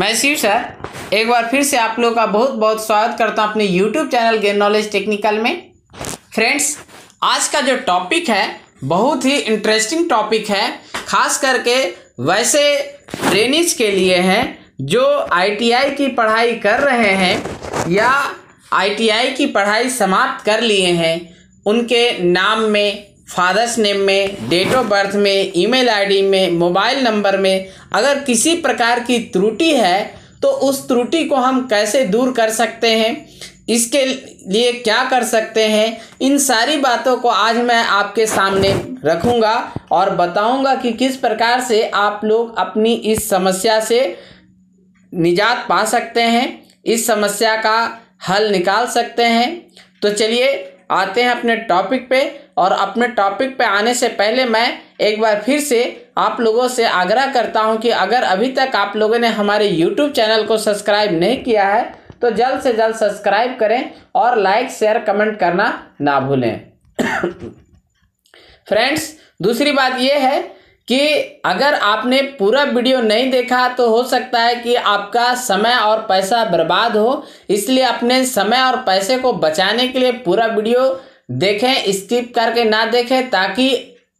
मैं शिव सर एक बार फिर से आप लोगों का बहुत बहुत स्वागत करता हूँ अपने YouTube channel gain knowledge technical में फ्रेंड्स आज का जो टॉपिक है बहुत ही इंटरेस्टिंग टॉपिक है खास करके वैसे ट्रेनिज के लिए हैं जो आई की पढ़ाई कर रहे हैं या आई की पढ़ाई समाप्त कर लिए हैं उनके नाम में फादर्स नेम में डेट ऑफ बर्थ में ईमेल आईडी में मोबाइल नंबर में अगर किसी प्रकार की त्रुटि है तो उस त्रुटि को हम कैसे दूर कर सकते हैं इसके लिए क्या कर सकते हैं इन सारी बातों को आज मैं आपके सामने रखूंगा और बताऊंगा कि किस प्रकार से आप लोग अपनी इस समस्या से निजात पा सकते हैं इस समस्या का हल निकाल सकते हैं तो चलिए आते हैं अपने टॉपिक पे और अपने टॉपिक पे आने से पहले मैं एक बार फिर से आप लोगों से आग्रह करता हूं कि अगर अभी तक आप लोगों ने हमारे यूट्यूब चैनल को सब्सक्राइब नहीं किया है तो जल्द से जल्द सब्सक्राइब करें और लाइक शेयर कमेंट करना ना भूलें फ्रेंड्स दूसरी बात यह है कि अगर आपने पूरा वीडियो नहीं देखा तो हो सकता है कि आपका समय और पैसा बर्बाद हो इसलिए अपने समय और पैसे को बचाने के लिए पूरा वीडियो देखें स्किप करके ना देखें ताकि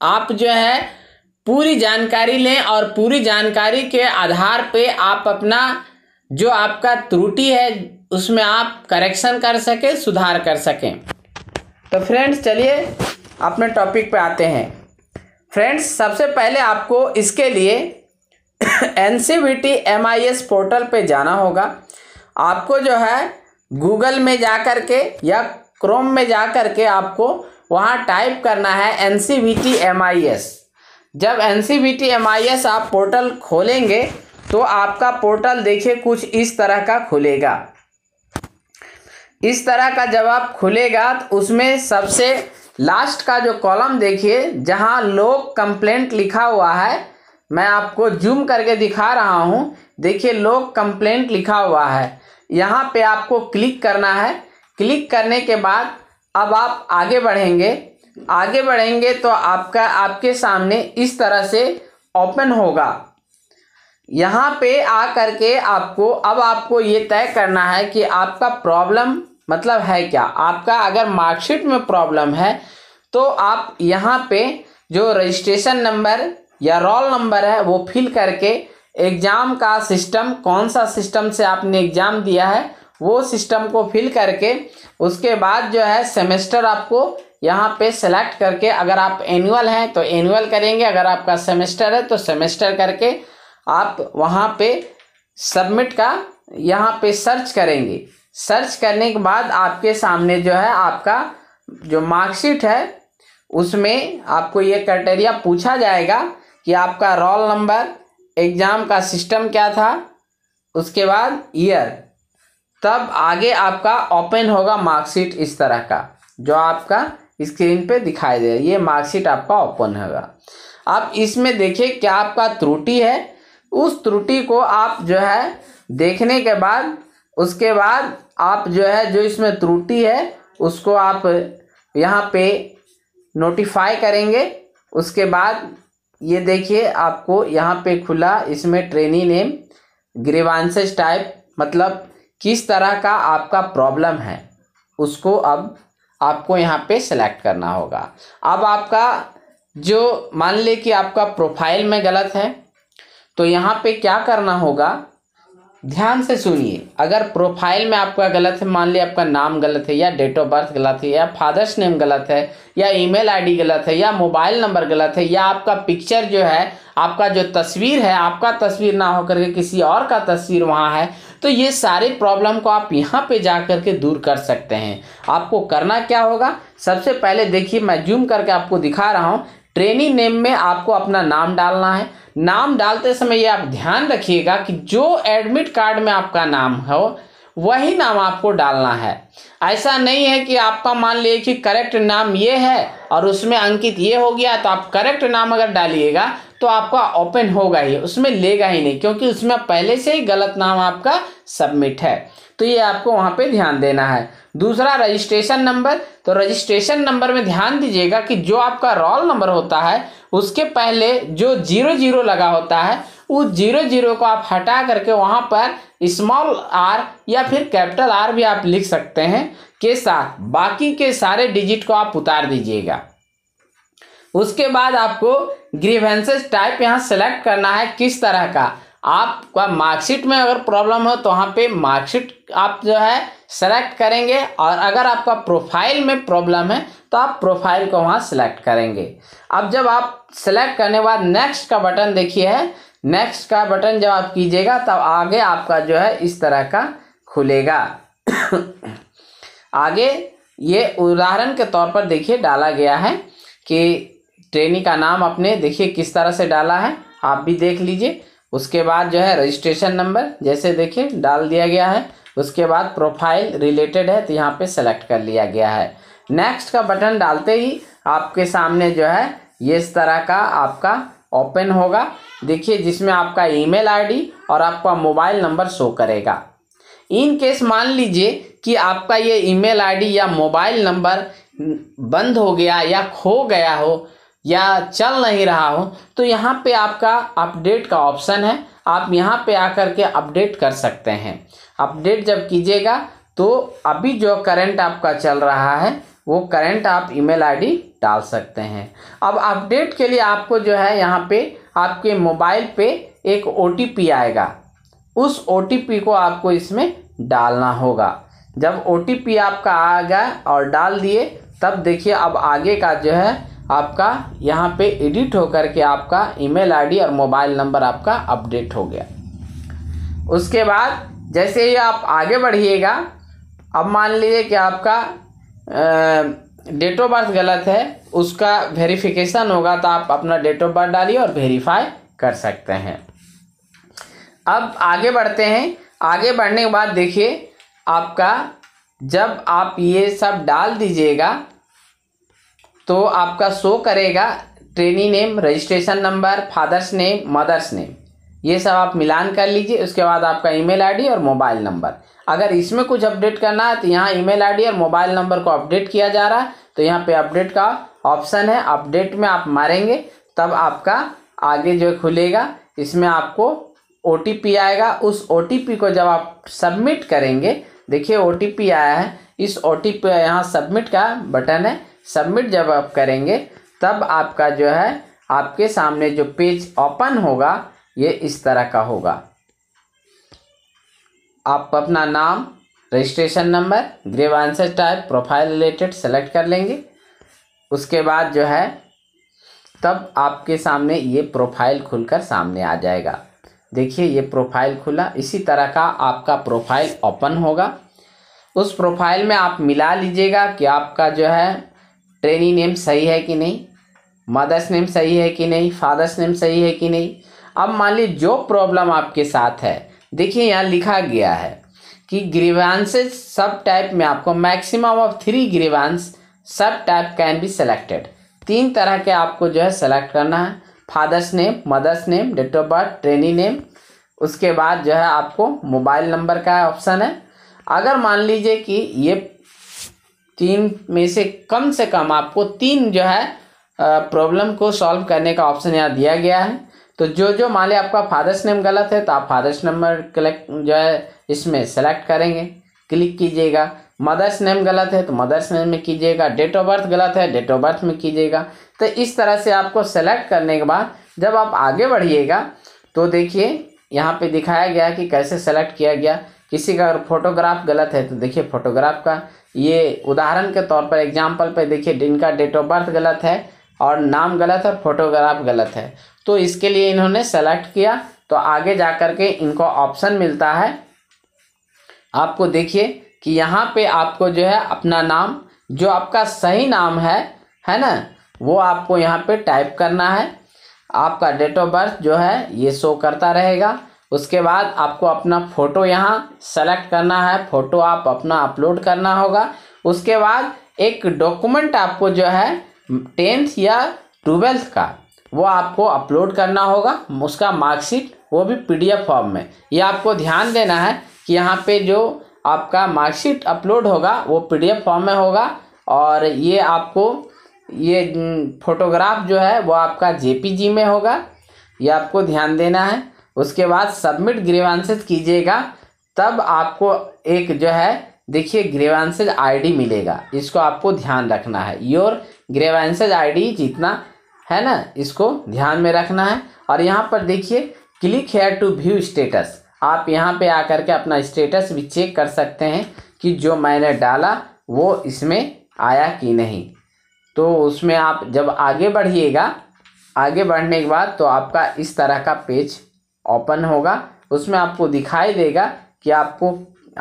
आप जो है पूरी जानकारी लें और पूरी जानकारी के आधार पे आप अपना जो आपका त्रुटि है उसमें आप करेक्शन कर सकें सुधार कर सकें तो फ्रेंड्स चलिए अपने टॉपिक पे आते हैं फ्रेंड्स सबसे पहले आपको इसके लिए N C B T M I S portal पर जाना होगा आपको जो है गूगल में जा कर के या क्रोम में जा कर के आपको वहाँ टाइप करना है N C B T M I S जब N C B T M I S आप पोर्टल खोलेंगे तो आपका पोर्टल देखिए कुछ इस तरह का खुलेगा इस तरह का जब आप खुलेगा तो उसमें सबसे लास्ट का जो कॉलम देखिए जहाँ लोग कंप्लेंट लिखा हुआ है मैं आपको जूम करके दिखा रहा हूँ देखिए लोग कंप्लेंट लिखा हुआ है यहाँ पे आपको क्लिक करना है क्लिक करने के बाद अब आप आगे बढ़ेंगे आगे बढ़ेंगे तो आपका आपके सामने इस तरह से ओपन होगा यहाँ पे आ करके आपको अब आपको ये तय करना है कि आपका प्रॉब्लम मतलब है क्या आपका अगर मार्कशीट में प्रॉब्लम है तो आप यहाँ पे जो रजिस्ट्रेशन नंबर या रोल नंबर है वो फिल करके एग्ज़ाम का सिस्टम कौन सा सिस्टम से आपने एग्ज़ाम दिया है वो सिस्टम को फिल करके उसके बाद जो है सेमेस्टर आपको यहाँ पे सेलेक्ट करके अगर आप एनुअल हैं तो एनुअल करेंगे अगर आपका सेमेस्टर है तो सेमेस्टर करके आप वहाँ पे सबमिट का यहाँ पे सर्च करेंगे सर्च करने के बाद आपके सामने जो है आपका जो मार्कशीट है उसमें आपको ये क्राइटेरिया पूछा जाएगा कि आपका रोल नंबर एग्ज़ाम का सिस्टम क्या था उसके बाद ईयर तब आगे आपका ओपन होगा मार्कशीट इस तरह का जो आपका स्क्रीन पे दिखाई दे ये मार्कशीट आपका ओपन होगा आप इसमें देखिए क्या आपका त्रुटि है उस त्रुटि को आप जो है देखने के बाद उसके बाद आप जो है जो इसमें त्रुटि है उसको आप यहाँ पे नोटिफाई करेंगे उसके बाद ये देखिए आपको यहाँ पे खुला इसमें ट्रेनी नेम ग्रीवांसेस टाइप मतलब किस तरह का आपका प्रॉब्लम है उसको अब आपको यहाँ पे सेलेक्ट करना होगा अब आपका जो मान ले कि आपका प्रोफाइल में गलत है तो यहाँ पे क्या करना होगा ध्यान से सुनिए अगर प्रोफाइल में आपका गलत है मान लिया आपका नाम गलत है या डेट ऑफ बर्थ गलत है या फादर्स नेम गलत है या ईमेल आईडी गलत है या मोबाइल नंबर गलत है या आपका पिक्चर जो है आपका जो तस्वीर है आपका तस्वीर ना होकर के किसी और का तस्वीर वहाँ है तो ये सारे प्रॉब्लम को आप यहाँ पे जा कर के दूर कर सकते हैं आपको करना क्या होगा सबसे पहले देखिए मैं जूम करके आपको दिखा रहा हूँ ट्रेनी नेम में आपको अपना नाम डालना है नाम डालते समय ये आप ध्यान रखिएगा कि जो एडमिट कार्ड में आपका नाम हो वही नाम आपको डालना है ऐसा नहीं है कि आपका मान लिए कि करेक्ट नाम ये है और उसमें अंकित ये हो गया तो आप करेक्ट नाम अगर डालिएगा तो आपका ओपन होगा ही उसमें लेगा ही नहीं क्योंकि उसमें पहले से ही गलत नाम आपका सबमिट है तो ये आपको वहाँ पे ध्यान देना है दूसरा रजिस्ट्रेशन नंबर तो रजिस्ट्रेशन नंबर में ध्यान दीजिएगा कि जो आपका रोल नंबर होता है उसके पहले जो जीरो जीरो लगा होता है उस जीरो जीरो को आप हटा करके वहाँ पर स्मॉल आर या फिर कैपिटल आर भी आप लिख सकते हैं के साथ बाकी के सारे डिजिट को आप उतार दीजिएगा उसके बाद आपको ग्रीवेंसेस टाइप यहाँ सेलेक्ट करना है किस तरह का आपका मार्कशीट में अगर प्रॉब्लम हो तो वहाँ पे मार्कशीट आप जो है सेलेक्ट करेंगे और अगर आपका प्रोफाइल में प्रॉब्लम है तो आप प्रोफाइल को वहाँ सेलेक्ट करेंगे अब जब आप सेलेक्ट करने के बाद नेक्स्ट का बटन देखिए है नेक्स्ट का बटन जब आप कीजिएगा तब आगे आपका जो है इस तरह का खुलेगा आगे ये उदाहरण के तौर पर देखिए डाला गया है कि ट्रेनी का नाम आपने देखिए किस तरह से डाला है आप भी देख लीजिए उसके बाद जो है रजिस्ट्रेशन नंबर जैसे देखिए डाल दिया गया है उसके बाद प्रोफाइल रिलेटेड है तो यहाँ पे सेलेक्ट कर लिया गया है नेक्स्ट का बटन डालते ही आपके सामने जो है ये इस तरह का आपका ओपन होगा देखिए जिसमें आपका ईमेल आईडी और आपका मोबाइल नंबर शो करेगा इन केस मान लीजिए कि आपका ये ईमेल आईडी या मोबाइल नंबर बंद हो गया या खो गया हो या चल नहीं रहा हो तो यहाँ पे आपका अपडेट का ऑप्शन है आप यहाँ पे आकर के अपडेट कर सकते हैं अपडेट जब कीजिएगा तो अभी जो करंट आपका चल रहा है वो करंट आप ईमेल आईडी डाल सकते हैं अब अपडेट के लिए आपको जो है यहाँ पे आपके मोबाइल पे एक ओ आएगा उस ओ को आपको इसमें डालना होगा जब ओ आपका आ गया और डाल दिए तब देखिए अब आगे का जो है आपका यहाँ पे एडिट होकर के आपका ईमेल आईडी और मोबाइल नंबर आपका अपडेट हो गया उसके बाद जैसे ही आप आगे बढ़िएगा अब मान लीजिए कि आपका डेट ऑफ बर्थ गलत है उसका वेरिफिकेशन होगा तो आप अपना डेट ऑफ बर्थ डालिए और वेरीफाई कर सकते हैं अब आगे बढ़ते हैं आगे बढ़ने के बाद देखिए आपका जब आप ये सब डाल दीजिएगा तो आपका शो करेगा trainee name registration number father's name mother's name ये सब आप मिलान कर लीजिए उसके बाद आपका ईमेल आईडी और मोबाइल नंबर अगर इसमें कुछ अपडेट करना है तो यहाँ ईमेल आईडी और मोबाइल नंबर को अपडेट किया जा रहा है तो यहाँ पे अपडेट का ऑप्शन है अपडेट में आप मारेंगे तब आपका आगे जो खुलेगा इसमें आपको ओ आएगा उस ओ को जब आप सबमिट करेंगे देखिए ओ आया है इस ओ टी यहाँ सबमिट का बटन है सबमिट जब आप करेंगे तब आपका जो है आपके सामने जो पेज ओपन होगा ये इस तरह का होगा आप अपना नाम registration number grievance answer type profile related select कर लेंगे उसके बाद जो है तब आपके सामने ये प्रोफाइल खुलकर सामने आ जाएगा देखिए ये प्रोफाइल खुला इसी तरह का आपका प्रोफाइल ओपन होगा उस प्रोफाइल में आप मिला लीजिएगा कि आपका जो है ट्रेनी नेम सही है कि नहीं मदर्स नेम सही है कि नहीं फादर्स नेम सही है कि नहीं अब मान लीजिए जो प्रॉब्लम आपके साथ है देखिए यहाँ लिखा गया है कि ग्रीवांसेज सब टाइप में आपको maximum of three grievance sub type can be selected तीन तरह के आपको जो है सेलेक्ट करना है father's name mother's name date of birth trainee name उसके बाद जो है आपको मोबाइल नंबर का ऑप्शन है अगर मान लीजिए कि ये तीन में से कम से कम आपको तीन जो है प्रॉब्लम को सॉल्व करने का ऑप्शन यहाँ दिया गया है तो जो जो मान लिया आपका फादर्स नेम गलत है तो आप फादर्स नंबर कलेक्ट जो है इसमें सेलेक्ट करेंगे क्लिक कीजिएगा मदर्स नेम गलत है तो मदर्स नेम में कीजिएगा डेट ऑफ बर्थ गलत है डेट ऑफ बर्थ में कीजिएगा तो इस तरह से आपको सेलेक्ट करने के बाद जब आप आगे बढ़िएगा तो देखिए यहाँ पे दिखाया गया कि कैसे सेलेक्ट किया गया किसी का अगर फोटोग्राफ गलत है तो देखिए फोटोग्राफ का ये उदाहरण के तौर पर एग्जाम्पल पर देखिए इनका डेट ऑफ बर्थ गलत है और नाम गलत है फोटोग्राफ गलत है तो इसके लिए इन्होंने सेलेक्ट किया तो आगे जा कर के इनको ऑप्शन मिलता है आपको देखिए कि यहाँ पे आपको जो है अपना नाम जो आपका सही नाम है है ना वो आपको यहाँ पे टाइप करना है आपका डेट ऑफ बर्थ जो है ये शो करता रहेगा उसके बाद आपको अपना फ़ोटो यहाँ सेलेक्ट करना है फ़ोटो आप अपना अपलोड करना होगा उसके बाद एक डॉक्यूमेंट आपको जो है टेंथ या ट्वेल्थ का वो आपको अपलोड करना होगा उसका मार्कशीट वो भी पीडीएफ फॉर्म में ये आपको ध्यान देना है कि यहाँ पे जो आपका मार्कशीट अपलोड होगा वो पीडीएफ फॉर्म में होगा और ये आपको ये फोटोग्राफ हम्म, जो है वो आपका जेपीजी में होगा ये आपको ध्यान देना है उसके बाद सबमिट ग्रीवांशित कीजिएगा तब आपको एक जो है देखिए ग्रेवांसेज आईडी मिलेगा इसको आपको ध्यान रखना है योर ग्रेवांसेज आईडी जितना है ना इसको ध्यान में रखना है और यहाँ पर देखिए click here to view status आप यहाँ पे आकर के अपना स्टेटस भी चेक कर सकते हैं कि जो मैंने डाला वो इसमें आया कि नहीं तो उसमें आप जब आगे बढ़िएगा आगे बढ़ने के बाद तो आपका इस तरह का पेज ओपन होगा उसमें आपको दिखाई देगा कि आपको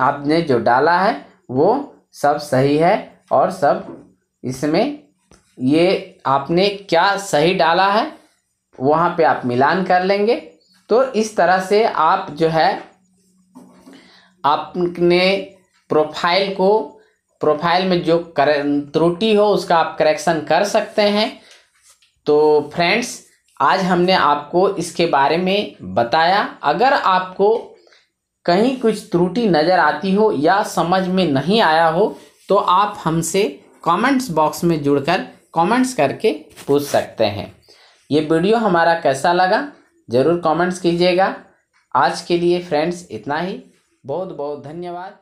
आपने जो डाला है वो सब सही है और सब इसमें ये आपने क्या सही डाला है वहाँ पे आप मिलान कर लेंगे तो इस तरह से आप जो है आपने प्रोफाइल को प्रोफाइल में जो कर त्रुटि हो उसका आप करेक्शन कर सकते हैं तो फ्रेंड्स आज हमने आपको इसके बारे में बताया अगर आपको कहीं कुछ त्रुटि नज़र आती हो या समझ में नहीं आया हो तो आप हमसे कमेंट्स बॉक्स में जुड़कर कमेंट्स करके पूछ सकते हैं ये वीडियो हमारा कैसा लगा ज़रूर कमेंट्स कीजिएगा आज के लिए फ्रेंड्स इतना ही बहुत बहुत धन्यवाद